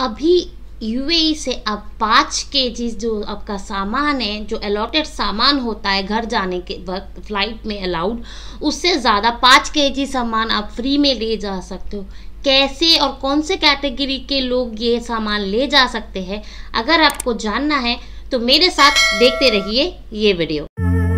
अभी UAE e से आप पाँच के जी जो आपका सामान है जो अलॉटेड सामान होता है घर जाने के वक्त फ्लाइट में अलाउड उससे ज़्यादा पाँच के जी सामान आप फ्री में ले जा सकते हो कैसे और कौन से कैटेगरी के लोग ये सामान ले जा सकते हैं अगर आपको जानना है तो मेरे साथ देखते रहिए ये video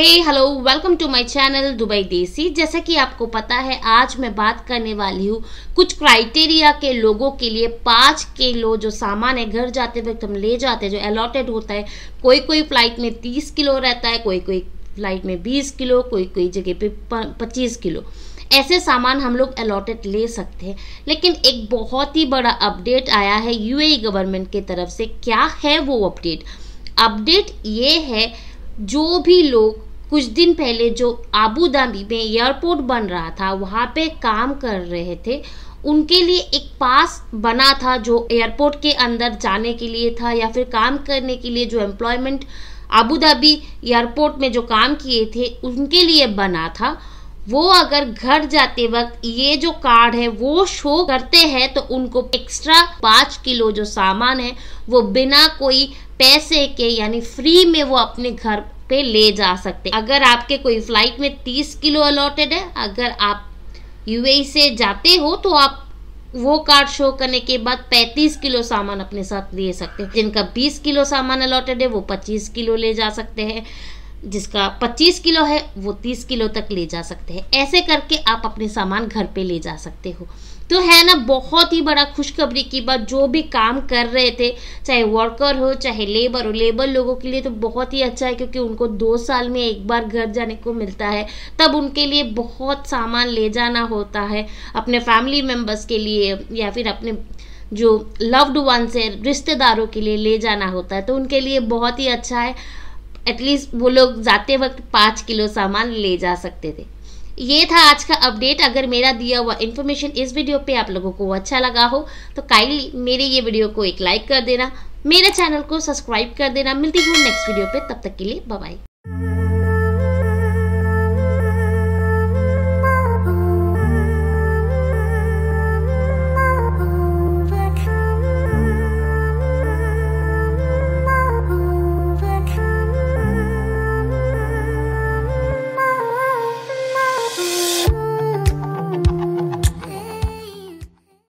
hey hello welcome to my channel Dubai देसी जैसा कि आपको पता है आज मैं बात करने वाली हूँ कुछ क्राइटेरिया के लोगों के लिए पाँच किलो जो सामान है घर जाते वक्त हम ले जाते हैं जो अलॉटेड होता है कोई कोई फ्लाइट में तीस किलो रहता है कोई कोई फ्लाइट में बीस किलो कोई कोई जगह पे पच्चीस किलो ऐसे सामान हम लोग अलॉटेड ले सकते हैं लेकिन एक बहुत ही बड़ा अपडेट आया है यू गवर्नमेंट की तरफ से क्या है वो अपडेट अपडेट ये है जो भी लोग कुछ दिन पहले जो आबू धाबी में एयरपोर्ट बन रहा था वहाँ पे काम कर रहे थे उनके लिए एक पास बना था जो एयरपोर्ट के अंदर जाने के लिए था या फिर काम करने के लिए जो एम्प्लॉयमेंट आबू धाबी एयरपोर्ट में जो काम किए थे उनके लिए बना था वो अगर घर जाते वक्त ये जो कार्ड है वो शो करते हैं तो उनको एक्स्ट्रा पाँच किलो जो सामान है वो बिना कोई पैसे के यानी फ्री में वो अपने घर पे ले जा सकते अगर आपके कोई फ्लाइट में तीस किलो अलॉटेड है अगर आप यूएई e से जाते हो तो आप वो कार्ड शो करने के बाद 35 किलो सामान अपने साथ ले सकते हैं जिनका 20 किलो सामान अलॉटेड है वो 25 किलो ले जा सकते हैं जिसका 25 किलो है वो 30 किलो तक ले जा सकते हैं ऐसे करके आप अपने सामान घर पे ले जा सकते हो तो है ना बहुत ही बड़ा खुशखबरी की बात जो भी काम कर रहे थे चाहे वर्कर हो चाहे लेबर हो लेबर लोगों के लिए तो बहुत ही अच्छा है क्योंकि उनको दो साल में एक बार घर जाने को मिलता है तब उनके लिए बहुत सामान ले जाना होता है अपने फैमिली मेम्बर्स के लिए या फिर अपने जो लव्ड वंस है रिश्तेदारों के लिए ले जाना होता है तो उनके लिए बहुत ही अच्छा है एटलीस्ट वो लोग जाते वक्त पाँच किलो सामान ले जा सकते थे ये था आज का अपडेट अगर मेरा दिया हुआ इन्फॉर्मेशन इस वीडियो पे आप लोगों को अच्छा लगा हो तो काइंडली मेरे ये वीडियो को एक लाइक कर देना मेरे चैनल को सब्सक्राइब कर देना मिलती हूँ नेक्स्ट वीडियो पे तब तक के लिए बाय